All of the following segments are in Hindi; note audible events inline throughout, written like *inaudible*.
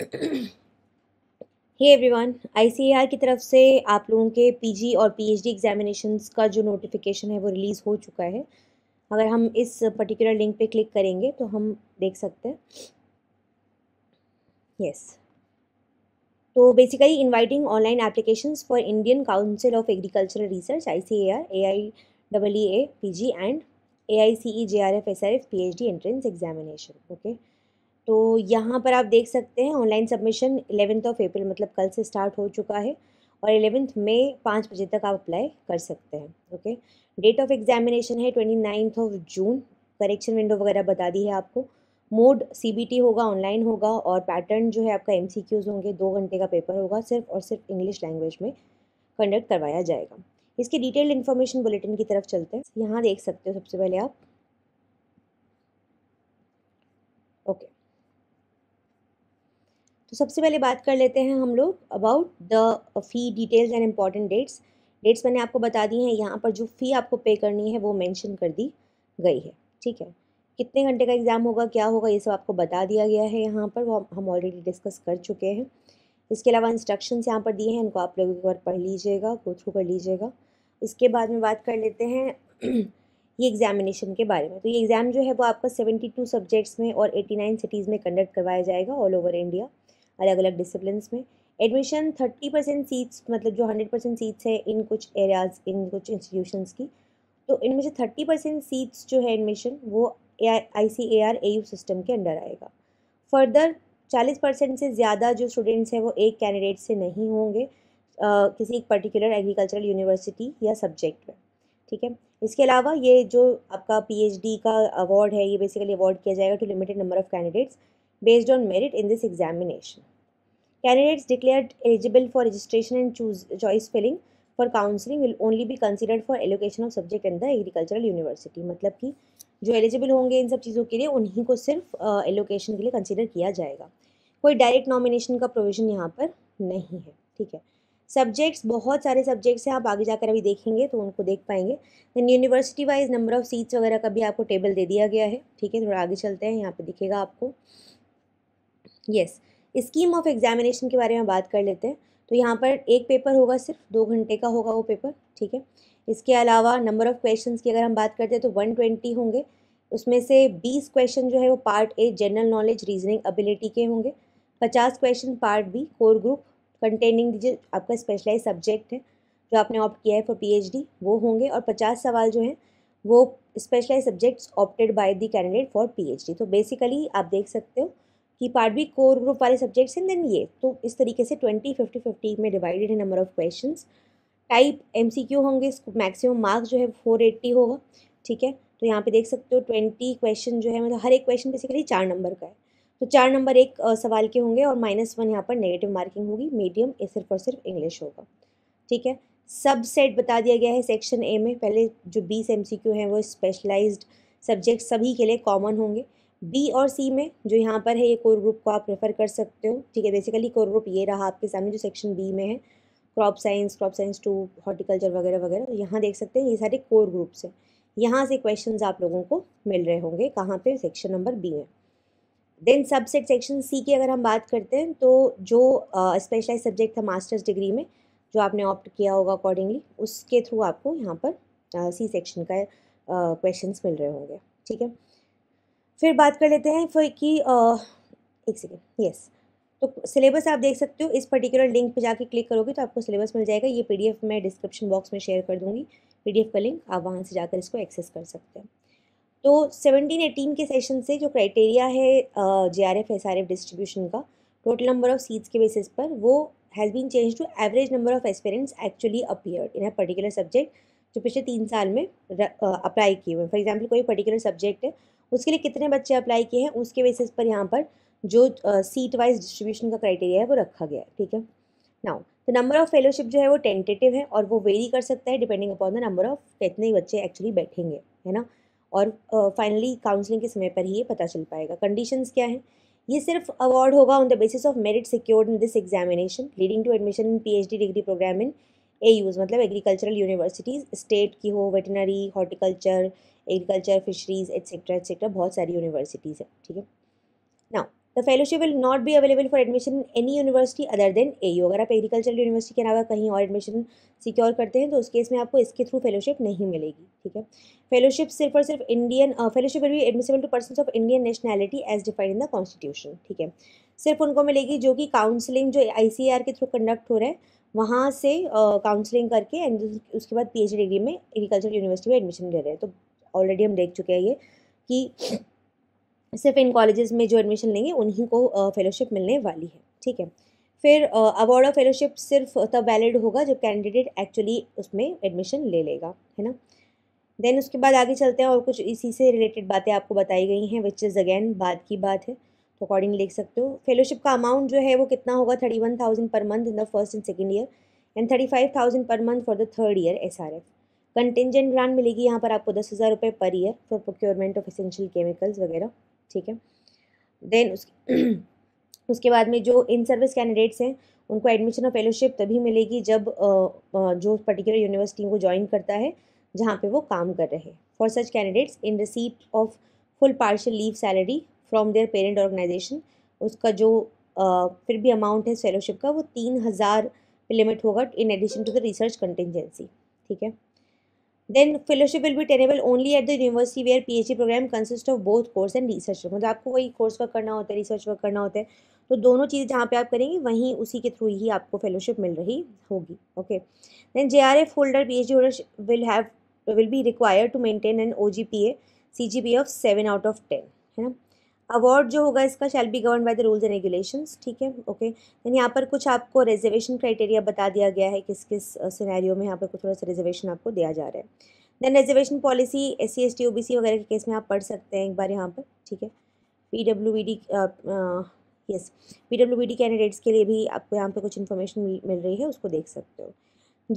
हे एवरीवन आईसीएआर की तरफ से आप लोगों के पीजी और पीएचडी एग्जामिनेशंस का जो नोटिफिकेशन है वो रिलीज़ हो चुका है अगर हम इस पर्टिकुलर लिंक पे क्लिक करेंगे तो हम देख सकते हैं यस yes. तो basically inviting online applications for Indian Council of Agricultural Research I C A R A I double A P G and A I C E J R F S R F P H D entrance examination okay तो यहाँ पर आप देख सकते हैं online submission eleventh of April मतलब कल से स्टार्ट हो चुका है और एलेवेंथ मे पाँच बजे तक आप अप्लाई कर सकते हैं ओके डेट ऑफ एग्जामिनेशन है twenty ninth of June correction window वगैरह बता दी है आपको मोड सी होगा ऑनलाइन होगा और पैटर्न जो है आपका एम होंगे दो घंटे का पेपर होगा सिर्फ और सिर्फ इंग्लिश लैंग्वेज में कंडक्ट करवाया जाएगा इसकी डिटेल्ड इन्फॉर्मेशन बुलेटिन की तरफ चलते हैं यहाँ देख सकते हो सबसे पहले आप सबसे पहले बात कर लेते हैं हम लोग about the fee details and important dates dates मैंने आपको बता दी हैं यहाँ पर जो फ़ी आपको पे करनी है वो मेंशन कर दी गई है ठीक है कितने घंटे का एग्ज़ाम होगा क्या होगा ये सब आपको बता दिया गया है यहाँ पर वो हम ऑलरेडी डिस्कस कर चुके हैं इसके अलावा इंस्ट्रक्शंस यहाँ पर दिए हैं इनको आप लोग एक बार पढ़ लीजिएगा गो थ्रू कर लीजिएगा इसके बाद में बात कर लेते हैं *clears throat* ये एग्जामिनेशन के बारे में तो ये एग्ज़ाम जो है वो आपका सेवेंटी टू सब्जेक्ट्स में और एटी नाइन सिटीज़ में कंडक्ट करवाया जाएगा ऑल ओवर इंडिया अलग अलग डिसिप्लिन में एडमिशन थर्टी परसेंट सीट्स मतलब जो हंड्रेड परसेंट सीट्स है इन कुछ एरियाज़ इन कुछ इंस्टीट्यूशंस की तो इनमें से थर्टी परसेंट सीट्स जो है एडमिशन वो I C A R A U system के अंडर आएगा फर्दर चालीस परसेंट से ज़्यादा जो स्टूडेंट्स हैं वो एक कैंडिडेट से नहीं होंगे किसी एक पर्टिकुलर एग्रीकल्चरल यूनिवर्सिटी या सब्जेक्ट में ठीक है इसके अलावा ये जो आपका पीएचडी का अवार्ड है ये बेसिकली अवार्ड किया जाएगा to limited number of candidates based on merit in this examination. Candidates declared eligible for registration and choose, choice filling for counseling will only be considered for allocation of subject in the agricultural university. matlab ki jo eligible honge in sab cheezon ke liye unhi ko sirf uh, allocation ke liye consider kiya jayega koi direct nomination ka provision yahan par nahi hai theek hai subjects बहुत सारे सब्जेक्ट्स हैं आप आगे जाकर अभी देखेंगे तो उनको देख पाएंगे then university wise number of seats वगैरह का भी आपको टेबल दे दिया गया है ठीक है थोड़ा आगे चलते हैं यहाँ पे दिखेगा आपको यस स्कीम ऑफ एग्जामिनेशन के बारे में बात कर लेते हैं तो यहाँ पर एक पेपर होगा सिर्फ दो घंटे का होगा वो पेपर ठीक है इसके अलावा नंबर ऑफ़ क्वेश्चन की अगर हम बात करते हैं तो वन ट्वेंटी होंगे उसमें से बीस क्वेश्चन जो है वो part A general knowledge reasoning ability के होंगे पचास question part B core group containing दीजिए आपका स्पेशलाइज सब्जेक्ट है जो आपने ऑप्ट किया है फॉर डी वो होंगे और पचास सवाल जो हैं वो specialize subjects opted by the candidate for D तो बेसिकली आप देख सकते हो कि पार्ट बी कोर ग्रुप वाले सब्जेक्ट्स हैं देन ये तो इस तरीके से ट्वेंटी फिफ्टी फिफ्टी में डिवाइडेड है number of question type M C Q होंगे मैक्सिमम मार्क्स जो है फोर एट्टी होगा ठीक है तो यहाँ पे देख सकते हो ट्वेंटी क्वेश्चन जो है मतलब हर एक क्वेश्चन बेसिकली चार नंबर का है तो चार नंबर एक सवाल के होंगे और माइनस वन यहाँ पर नेगेटिव मार्किंग होगी मीडियम ये सिर्फ और सिर्फ इंग्लिश होगा ठीक है सब सेट बता दिया गया है सेक्शन ए में पहले जो बीस एम सी क्यू हैं वो स्पेशलाइज्ड सब्जेक्ट सभी के लिए कॉमन होंगे बी और सी में जो यहाँ पर है ये कोर ग्रुप को आप प्रेफर कर सकते हो ठीक है बेसिकली कोर ग्रुप ये रहा आपके सामने जो सेक्शन बी में है crop science crop science to horticulture वगैरह वगैरह यहाँ देख सकते हैं ये सारे कोर ग्रुप्स हैं यहाँ से क्वेश्चन आप लोगों को मिल रहे होंगे कहाँ पर सेक्शन नंबर बी में देन सबसेट सेक्शन सी की अगर हम बात करते हैं तो जो स्पेशलाइज सब्जेक्ट था मास्टर्स डिग्री में जो आपने ऑप्ट किया होगा अकॉर्डिंगली उसके थ्रू आपको यहाँ पर सी uh, सेक्शन का क्वेश्चंस uh, मिल रहे होंगे ठीक है फिर बात कर लेते हैं फिर कि एक सेकेंड यस तो सिलेबस आप देख सकते हो इस पर्टिकुलर लिंक पे जाके क्लिक करोगे तो आपको सिलेबस मिल जाएगा ये पीडीएफ मैं डिस्क्रिप्शन बॉक्स में शेयर कर दूँगी पीडीएफ का लिंक आप वहाँ से जाकर इसको एक्सेस कर सकते हैं तो सेवनटीन एटीन के सेशन से जो क्राइटेरिया है J R F S R F distribution का टोटल नंबर ऑफ सीट्स के बेसिस पर वो has been change to average number of aspirants actually appear in a particular subject जो पिछले तीन साल में अप्लाई किए हुए हैं फॉर एग्जाम्पल कोई पर्टिकुलर सब्जेक्ट है उसके लिए कितने बच्चे अप्लाई किए हैं उसके बेसिस पर यहाँ पर जो सीट वाइज डिस्ट्रीब्यूशन का क्राइटेरिया है वो रखा गया है ठीक है now the number of fellowship जो है वो टेंटेटिव है और वो वेरी कर सकता है depending upon the number of कितने बच्चे एक्चुअली बैठेंगे है ना और फाइनली uh, काउंसलिंग के समय पर ही ये पता चल पाएगा कंडीशंस क्या है ये सिर्फ अवार्ड होगा on the basis of merit secured in this examination leading to admission in PhD degree program in A Us मतलब एग्रीकल्चरल यूनिवर्सिटीज़ स्टेट की हो veterinary horticulture agriculture fisheries etcetera etcetera बहुत सारी यूनिवर्सिटीज़ है ठीक है now the fellowship will not be available for admission in any university other than A U अगर आप एग्रीकल्चरल यूनिवर्सिटी के अलावा कहीं और एडमिशन सिक्योर करते हैं तो उस केस में आपको इसके थ्रू फेलोशिप नहीं मिलेगी ठीक है फेलोशिप सिर्फ और सिर्फ इंडियन फेलोशिप विल भी admissible to person of Indian nationality as defined in the constitution ठीक है सिर्फ उनको मिलेगी जो कि काउंसलिंग जो आई e के थ्रू कंडक्ट हो रहा है वहाँ से काउंसलिंग करके एंड उसके बाद डी डिग्री में एग्रीकल्चर यूनिवर्सिटी में एडमिशन ले रहे हैं तो ऑलरेडी हम देख चुके हैं ये कि सिर्फ इन कॉलेजेस में जो एडमिशन लेंगे उन्हीं को फेलोशिप मिलने वाली है ठीक है फिर अवार्ड ऑफ फेलोशिप सिर्फ तब वैलिड होगा जब कैंडिडेट एक्चुअली उसमें एडमिशन ले लेगा है ना देन उसके बाद आगे चलते हैं और कुछ इसी से रिलेटेड बातें आपको बताई गई हैं विच इज़ अगेन बाद की बात है तो अकॉर्डिंग लिख सकते हो फेलोशिप का अमाउंट जो है वो कितना होगा thirty one thousand per month in the first and second year and thirty five thousand per month for the third year S R F contingent grant मिलेगी यहाँ पर आपको दस हज़ार रुपये per year for procurement of essential chemicals वगैरह ठीक है देन उस *clears throat* उसके बाद में जो इन सर्विस कैंडिडेट्स हैं उनको एडमिशन और फेलोशिप तभी मिलेगी जब जो पर्टिकुलर यूनिवर्सिटी को ज्वाइन करता है जहाँ पे वो काम कर रहे हैं for such candidates in receipt of full partial leave salary from their parent organization उसका जो फिर भी अमाउंट है फेलोशिप का वो तीन हज़ार लिमिट होगा in addition to the research contingency ठीक है then fellowship will be tenable only at the university where P H D program consist of both course and research work मतलब आपको वही कोर्स वर्क करना होता है रिसर्च वर्क करना होता है तो दोनों चीज़ जहाँ पे आप करेंगे वहीं उसी के थ्रू ही आपको फेलोशिप मिल रही होगी okay then J R F holder P H D holder will have will be require to maintain an O G P A C G P of seven out of ten है ना अवार्ड जो होगा इसका shall be govern by the rules and regulation ठीक है ओके देन यहाँ पर कुछ आपको रिजर्वेशन क्राइटेरिया बता दिया गया है किस किस सिनेरियो में यहाँ पर कुछ थोड़ा सा रिजर्वेशन आपको दिया जा रहा है then reservation policy S C S T O B C वगैरह के केस में आप पढ़ सकते हैं एक बार यहाँ पर ठीक है P W B D yes P W B D candidates के लिए भी आपको यहाँ पर कुछ इन्फॉर्मेशन मिल रही है उसको देख सकते हो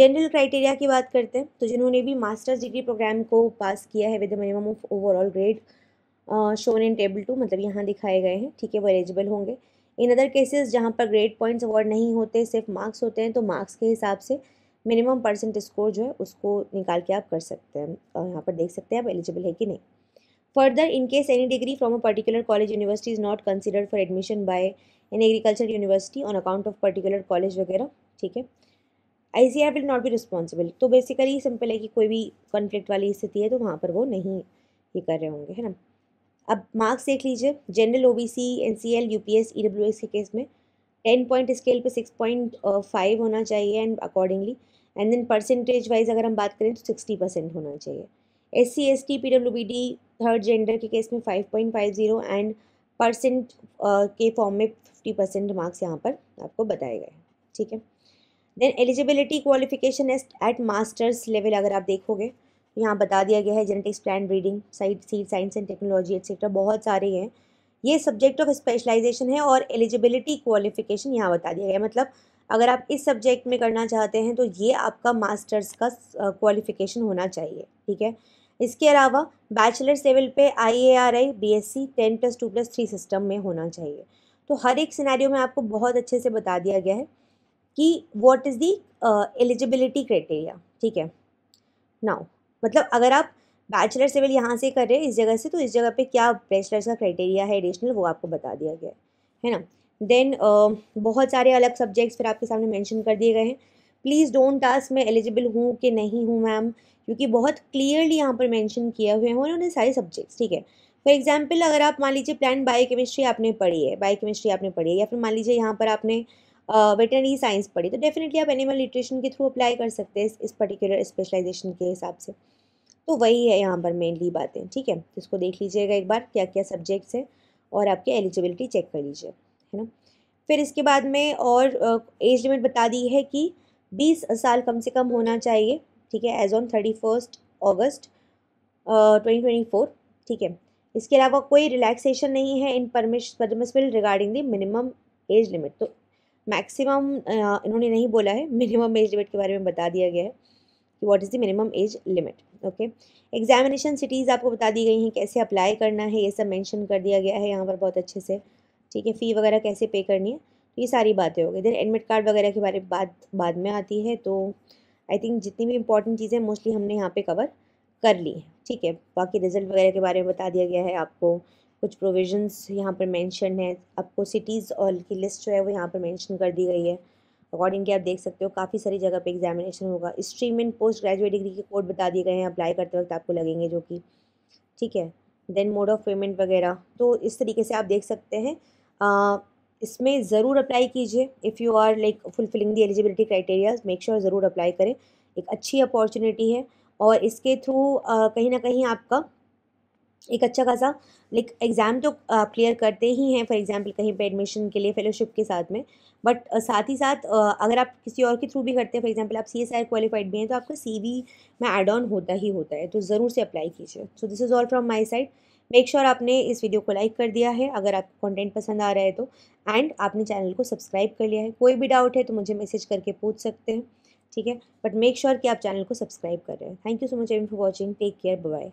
जनरल क्राइटेरिया की बात करते हैं तो जिन्होंने भी मास्टर्स डिग्री प्रोग्राम को पास किया है with minimum of overall grade shown in table two मतलब यहाँ दिखाए गए हैं ठीक है वो एलिजिबल होंगे इन अदर केसेस जहाँ पर ग्रेड पॉइंट्स अवार्ड नहीं होते सिर्फ मार्क्स होते हैं तो मार्क्स के हिसाब से मिनिमम परसेंट स्कोर जो है उसको निकाल के आप कर सकते हैं और यहाँ पर देख सकते हैं आप एलिजिबल है कि नहीं further in case any degree from a particular college university is not considered for admission bye an agriculture university on account of particular college वगैरह ठीक है आई C R will not be responsible तो बेसिकली सिंपल है कि कोई भी कॉन्फ्लिक्ट वाली स्थिति है तो वहाँ पर वो नहीं ये कर रहे होंगे है ना अब मार्क्स देख लीजिए general O B C N C L U P S E W S के केस में टेन पॉइंट स्केल पे सिक्स पॉइंट फाइव होना चाहिए and accordingly and then percentage wise अगर हम बात करें तो सिक्सटी परसेंट होना चाहिए S C S T P W B D third gender के केस में five point five zero and percent के फॉर्म में फिफ्टी परसेंट मार्क्स यहाँ पर आपको बताए गए ठीक है then eligibility qualification at masters level अगर आप देखोगे यहाँ बता दिया गया है genetics plant breeding side seed science and technology etcetera बहुत सारे हैं ये सब्जेक्ट ऑफ स्पेशलाइजेशन है और एलिजिबिलिटी क्वालिफिकेशन यहाँ बता दिया गया मतलब अगर आप इस सब्जेक्ट में करना चाहते हैं तो ये आपका मास्टर्स का क्वालिफिकेशन होना चाहिए ठीक है इसके अलावा बैचलर्स लेवल पे I A R I B S C ten plus two plus three system में होना चाहिए तो हर एक सिनेरियो में आपको बहुत अच्छे से बता दिया गया है कि what is the eligibility criteria ठीक है नाउ मतलब अगर आप बैचलर सिविल यहाँ से कर रहे हैं इस जगह से तो इस जगह पे क्या बैचलर्स का क्राइटेरिया है एडिशनल वो आपको बता दिया गया है ना देन बहुत सारे अलग सब्जेक्ट्स फिर आपके सामने मेंशन कर दिए गए हैं प्लीज़ डोंट आस्क मैं एलिजिबल हूँ कि नहीं हूँ मैम क्योंकि बहुत क्लियरली यहाँ पर मैंशन किए हुए हैं उन्होंने सारे सब्जेक्ट्स ठीक है फॉर एग्जाम्पल अगर आप मान लीजिए प्लान बायो केमिस्ट्री आपने पढ़ी है बायो केमिस्ट्री आपने पढ़ी है या फिर मान लीजिए यहाँ पर आपने वेटनरी साइंस पढ़ी तो डेफिनेटली आप एनिमल न्यूट्रिशन के थ्रू अप्लाई कर सकते हैं इस पर्टिकुलर स्पेशलाइजेशन के हिसाब से तो वही है यहाँ पर मेनली बातें ठीक है तो इसको देख लीजिएगा एक बार क्या क्या सब्जेक्ट्स हैं और आपकी एलिजिबिलिटी चेक कर लीजिए है ना फिर इसके बाद में और एज लिमिट बता दी है कि बीस साल कम से कम होना चाहिए ठीक है age on thirty first August twenty twenty four ठीक है इसके अलावा कोई रिलैक्सेशन नहीं है इन परमिश permissible regarding the minimum age limit तो मैक्सिमम इन्होंने नहीं बोला है मिनिमम एज लिमिट के बारे में बता दिया गया है कि what is the minimum age limit okay examination cities आपको बता दी गई हैं कैसे अप्लाई करना है ये सब मेंशन कर दिया गया है यहाँ पर बहुत अच्छे से ठीक है फ़ी वगैरह कैसे पे करनी है तो ये सारी बातें हो गई देन एडमिट कार्ड वगैरह के बारे में बात बाद में आती है तो आई थिंक जितनी भी इंपॉर्टेंट चीज़ें मोस्टली हमने यहाँ पर कवर कर ली है ठीक है बाकी रिजल्ट वगैरह के बारे में बता दिया गया है आपको कुछ प्रोविजंस यहाँ पर मेंशन है आपको सिटीज़ और की लिस्ट जो है वो यहाँ पर मेंशन कर दी गई है अकॉर्डिंगली आप देख सकते हो काफ़ी सारी जगह पे एग्जामिनेशन होगा stream in post graduate degree के कोड बता दिए गए हैं अप्लाई करते वक्त आपको लगेंगे जो कि ठीक है देन मोड ऑफ पेमेंट वगैरह तो इस तरीके से आप देख सकते हैं आ, इसमें ज़रूर अप्लाई कीजिए if you are like fulfilling the eligibility criteria make sure ज़रूर अप्लाई करें एक अच्छी अपॉर्चुनिटी है और इसके थ्रू कहीं ना कहीं आपका एक अच्छा खासा लाइक एग्ज़ाम तो क्लियर करते ही हैं फॉर एग्ज़ाम्पल कहीं पे एडमिशन के लिए फेलोशिप के साथ में बट साथ ही साथ अगर आप किसी और के थ्रू भी करते हैं फॉर एग्जांपल आप सी एस आई क्वालिफाइड भी हैं तो आपका सी वी में एड ऑन होता ही होता है तो ज़रूर से अप्लाई कीजिए so this is all from my side make sure आपने इस वीडियो को लाइक कर दिया है अगर आपको कॉन्टेंट पसंद आ रहा है तो एंड आपने चैनल को सब्सक्राइब कर लिया है कोई भी डाउट है तो मुझे मैसेज करके पूछ सकते हैं ठीक है बट मेक श्योर कि आप चैनल को सब्सक्राइब कर रहे हैं thank you so much every for watching take care bye